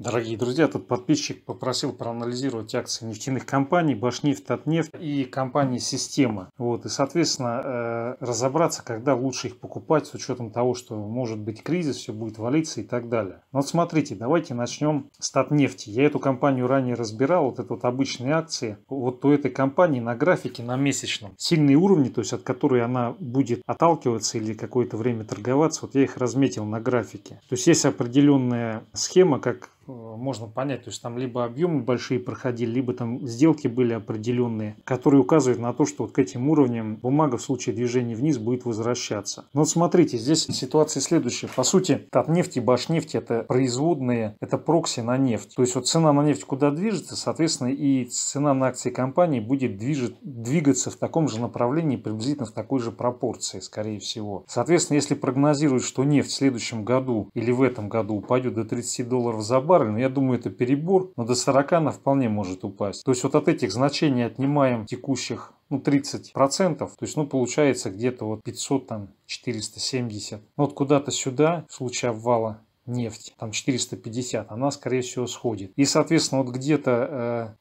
Дорогие друзья, тут подписчик попросил проанализировать акции нефтяных компаний Башнефть, Татнефть и компании Система. Вот, и, соответственно, э, разобраться, когда лучше их покупать с учетом того, что может быть кризис, все будет валиться и так далее. Но вот смотрите, давайте начнем с Татнефти. Я эту компанию ранее разбирал, вот это вот обычные акции. Вот у этой компании на графике, на месячном, сильные уровни, то есть от которой она будет отталкиваться или какое-то время торговаться, вот я их разметил на графике. То есть есть определенная схема, как Э, можно понять, то есть там либо объемы большие проходили, либо там сделки были определенные, которые указывают на то, что вот к этим уровням бумага в случае движения вниз будет возвращаться. Но вот смотрите, здесь ситуация следующая. По сути, Татнефть и Башнефть это производные, это прокси на нефть. То есть вот цена на нефть куда движется, соответственно и цена на акции компании будет движет, двигаться в таком же направлении, приблизительно в такой же пропорции, скорее всего. Соответственно, если прогнозируют, что нефть в следующем году или в этом году упадет до 30 долларов за баррель, пары, но я думаю, это перебор, но до 40 она вполне может упасть. То есть вот от этих значений отнимаем текущих ну, 30 процентов, то есть, ну, получается где-то вот 500, там, 470. Вот куда-то сюда, в случае обвала нефти, там 450, она, скорее всего, сходит. И, соответственно, вот где-то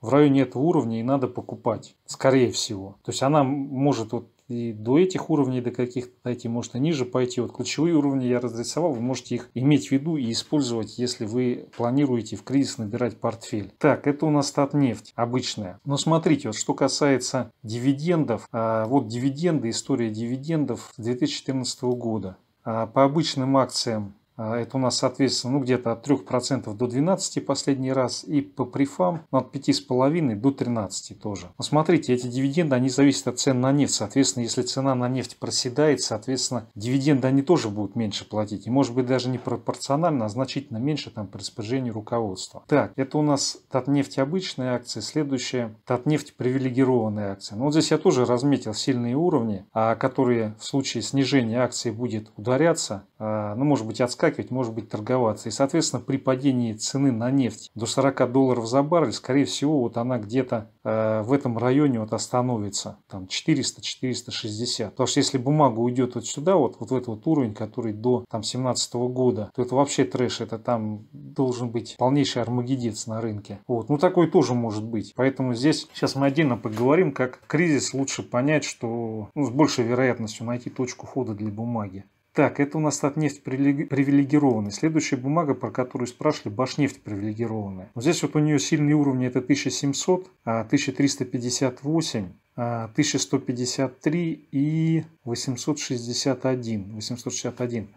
э, в районе этого уровня и надо покупать, скорее всего. То есть она может вот и до этих уровней, до каких-то дойти, может и ниже пойти. Вот ключевые уровни я разрисовал, вы можете их иметь в виду и использовать, если вы планируете в кризис набирать портфель. Так, это у нас статнефть обычная. Но смотрите, вот что касается дивидендов, а, вот дивиденды, история дивидендов 2014 года. А, по обычным акциям а это у нас, соответственно, ну, где-то от 3% до 12% последний раз. И по префам ну, от 5,5% до 13% тоже. Но смотрите, эти дивиденды, они зависят от цен на нефть. Соответственно, если цена на нефть проседает, соответственно, дивиденды они тоже будут меньше платить. И может быть даже не пропорционально, а значительно меньше там по распоряжении руководства. Так, это у нас Татнефть обычные акции. Следующее Татнефть привилегированные акции. Но ну, вот здесь я тоже разметил сильные уровни, а которые в случае снижения акции будет ударяться. А, ну, может быть, отскакивать ведь может быть, торговаться. И, соответственно, при падении цены на нефть до 40 долларов за баррель, скорее всего, вот она где-то э, в этом районе вот остановится, там 400-460. Потому что если бумага уйдет вот сюда, вот, вот в этот уровень, который до там 17 года, то это вообще трэш, это там должен быть полнейший армагедец на рынке. Вот, ну такой тоже может быть. Поэтому здесь сейчас мы отдельно поговорим, как кризис лучше понять, что ну, с большей вероятностью найти точку входа для бумаги. Так, это у нас Татнефть привилегированная. Следующая бумага, про которую спрашивали, Башнефть привилегированная. Вот здесь вот у нее сильные уровни это 1700, 1358. 1153 и 861. 861.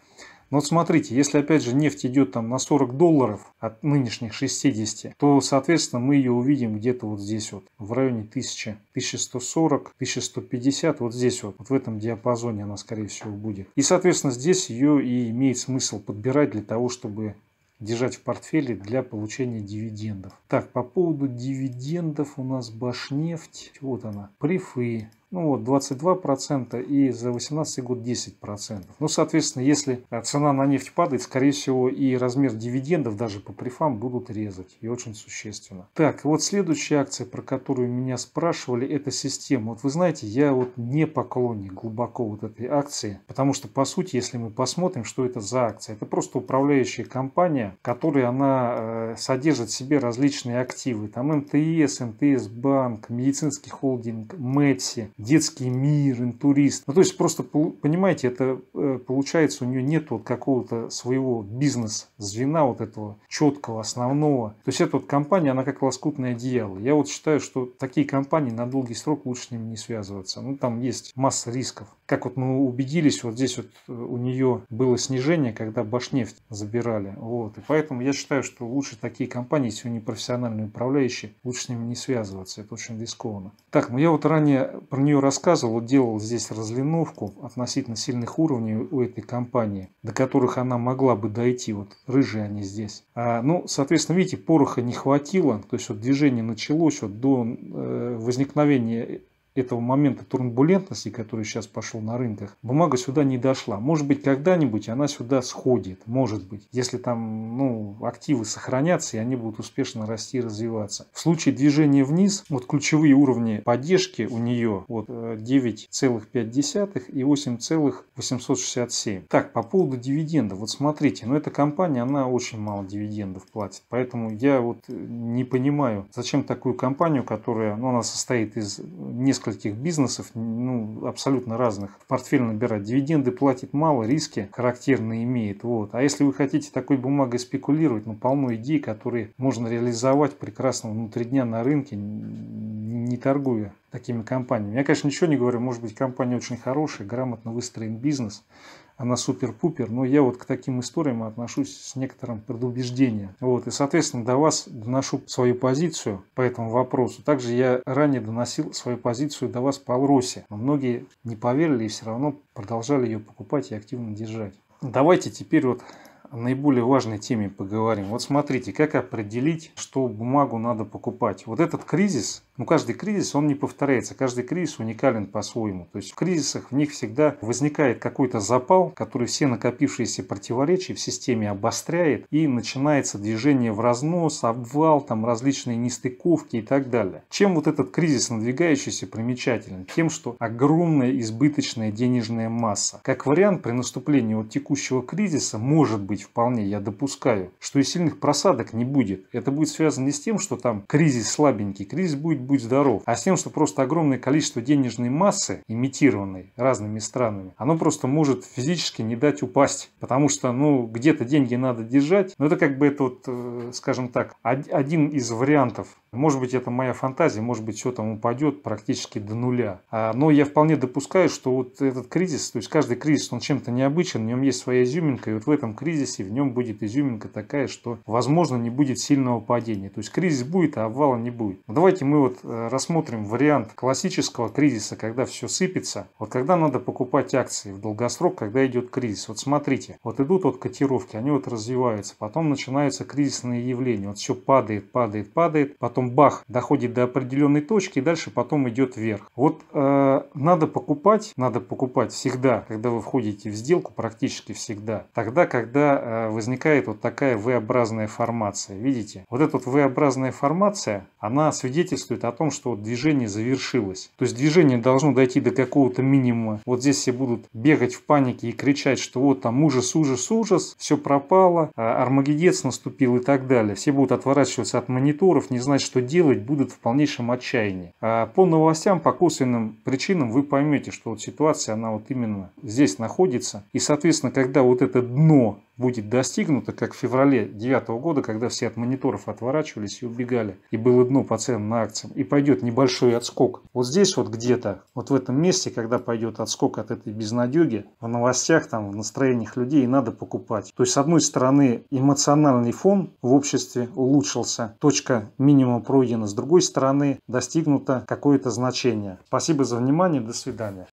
Но вот смотрите, если опять же нефть идет там на 40 долларов от нынешних 60, то соответственно мы ее увидим где-то вот здесь вот в районе 1000, 1140, 1150, вот здесь вот, вот в этом диапазоне она скорее всего будет. И соответственно здесь ее и имеет смысл подбирать для того, чтобы держать в портфеле для получения дивидендов. Так, по поводу дивидендов у нас Башнефть, вот она, Прифы, ну вот 22% и за 2018 год 10%. Ну, соответственно, если э, цена на нефть падает, скорее всего, и размер дивидендов даже по префам будут резать. И очень существенно. Так, вот следующая акция, про которую меня спрашивали, это система. Вот вы знаете, я вот не поклонник глубоко вот этой акции, потому что, по сути, если мы посмотрим, что это за акция, это просто управляющая компания, которая она э, содержит в себе различные активы. Там МТС, МТС Банк, медицинский холдинг, МЭТСИ, детский мир, интурист. Ну, то есть просто, понимаете, это э, получается, у нее нет вот какого-то своего бизнес-звена, вот этого четкого, основного. То есть эта вот компания, она как лоскутное одеяло. Я вот считаю, что такие компании на долгий срок лучше с ними не связываться. Ну, там есть масса рисков. Как вот мы убедились, вот здесь вот э, у нее было снижение, когда Башнефть забирали. Вот. И поэтому я считаю, что лучше такие компании, если вы профессиональные управляющие, лучше с ними не связываться. Это очень рискованно. Так, ну я вот ранее про нее нее рассказывал, делал здесь разлиновку относительно сильных уровней у этой компании, до которых она могла бы дойти, вот рыжие они здесь. А, ну, соответственно, видите, пороха не хватило, то есть вот движение началось вот до э, возникновения этого момента турбулентности, который сейчас пошел на рынках, бумага сюда не дошла. Может быть, когда-нибудь она сюда сходит, может быть, если там ну, активы сохранятся и они будут успешно расти и развиваться. В случае движения вниз, вот ключевые уровни поддержки у нее вот 9,5 э, и 8,867. Так, по поводу дивидендов, вот смотрите, но ну, эта компания, она очень мало дивидендов платит, поэтому я вот не понимаю, зачем такую компанию, которая, ну, она состоит из нескольких нескольких бизнесов, ну, абсолютно разных, в портфель набирать. Дивиденды платит мало, риски характерные имеет. Вот. А если вы хотите такой бумагой спекулировать, ну, полно идей, которые можно реализовать прекрасно внутри дня на рынке, не торгуя такими компаниями. Я, конечно, ничего не говорю, может быть, компания очень хорошая, грамотно выстроен бизнес – она супер-пупер, но я вот к таким историям отношусь с некоторым предубеждением. Вот, и, соответственно, до вас доношу свою позицию по этому вопросу. Также я ранее доносил свою позицию до вас по Алросе. Но многие не поверили и все равно продолжали ее покупать и активно держать. Давайте теперь вот о наиболее важной теме поговорим. Вот смотрите, как определить, что бумагу надо покупать. Вот этот кризис, но ну, каждый кризис, он не повторяется, каждый кризис уникален по-своему. То есть в кризисах в них всегда возникает какой-то запал, который все накопившиеся противоречия в системе обостряет, и начинается движение в разнос, обвал, там различные нестыковки и так далее. Чем вот этот кризис надвигающийся примечателен? Тем, что огромная избыточная денежная масса. Как вариант, при наступлении вот текущего кризиса, может быть, вполне, я допускаю, что и сильных просадок не будет. Это будет связано не с тем, что там кризис слабенький, кризис будет «Будь здоров», а с тем, что просто огромное количество денежной массы, имитированной разными странами, оно просто может физически не дать упасть, потому что, ну, где-то деньги надо держать, но это как бы это вот, э, скажем так, один из вариантов. Может быть, это моя фантазия, может быть, все там упадет практически до нуля. А, но я вполне допускаю, что вот этот кризис, то есть каждый кризис, он чем-то необычен, в нем есть своя изюминка, и вот в этом кризисе в нем будет изюминка такая, что, возможно, не будет сильного падения. То есть кризис будет, а обвала не будет. Давайте мы вот вот э, рассмотрим вариант классического кризиса, когда все сыпется, вот когда надо покупать акции в долгосрок, когда идет кризис. Вот смотрите, вот идут вот котировки, они вот развиваются, потом начинаются кризисные явления, вот все падает, падает, падает, потом бах, доходит до определенной точки и дальше потом идет вверх. Вот э, надо покупать, надо покупать всегда, когда вы входите в сделку, практически всегда, тогда, когда э, возникает вот такая V-образная формация, видите? Вот эта вот V-образная формация, она свидетельствует о том, что вот движение завершилось. То есть движение должно дойти до какого-то минимума. Вот здесь все будут бегать в панике и кричать, что вот там ужас, ужас, ужас, все пропало, а армагедец наступил и так далее. Все будут отворачиваться от мониторов, не знать, что делать, будут в полнейшем отчаянии. А по новостям, по косвенным причинам вы поймете, что вот ситуация, она вот именно здесь находится. И, соответственно, когда вот это дно будет достигнуто, как в феврале 2009 года, когда все от мониторов отворачивались и убегали, и было дно по ценам на акциям, и пойдет небольшой отскок. Вот здесь вот где-то, вот в этом месте, когда пойдет отскок от этой безнадеги, в новостях, там, в настроениях людей надо покупать. То есть, с одной стороны, эмоциональный фон в обществе улучшился, точка минимума пройдена, с другой стороны, достигнуто какое-то значение. Спасибо за внимание, до свидания.